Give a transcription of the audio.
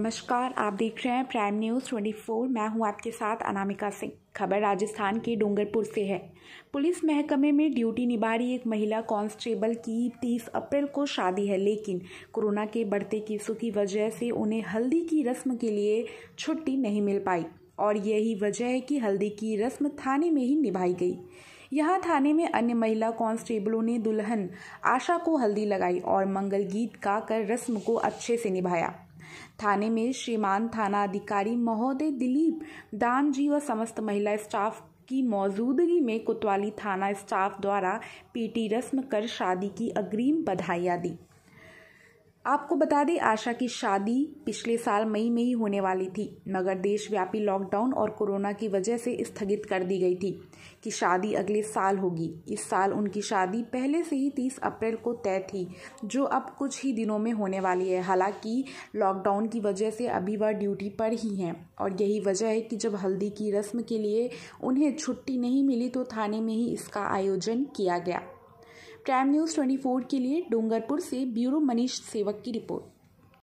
नमस्कार आप देख रहे हैं प्राइम न्यूज़ 24 मैं हूं आपके साथ अनामिका सिंह खबर राजस्थान के डोंगरपुर से है पुलिस महकमे में ड्यूटी निभा रही एक महिला कांस्टेबल की 30 अप्रैल को शादी है लेकिन कोरोना के बढ़ते केसों की वजह से उन्हें हल्दी की रस्म के लिए छुट्टी नहीं मिल पाई और यही वजह है कि हल्दी की रस्म थाने में ही निभाई गई यहाँ थाने में अन्य महिला कांस्टेबलों ने दुल्हन आशा को हल्दी लगाई और मंगल गीत गाकर रस्म को अच्छे से निभाया थाने में श्रीमान थाना अधिकारी महोदय दिलीप दानजी व समस्त महिला स्टाफ की मौजूदगी में कोतवाली थाना स्टाफ द्वारा पीटी रस्म कर शादी की अग्रिम बधाइयाँ दी आपको बता दें आशा की शादी पिछले साल मई में ही होने वाली थी मगर देशव्यापी लॉकडाउन और कोरोना की वजह से स्थगित कर दी गई थी कि शादी अगले साल होगी इस साल उनकी शादी पहले से ही 30 अप्रैल को तय थी जो अब कुछ ही दिनों में होने वाली है हालांकि लॉकडाउन की वजह से अभी वह ड्यूटी पर ही हैं और यही वजह है कि जब हल्दी की रस्म के लिए उन्हें छुट्टी नहीं मिली तो थाने में ही इसका आयोजन किया गया प्राइम न्यूज़ 24 के लिए डोंगरपुर से ब्यूरो मनीष सेवक की रिपोर्ट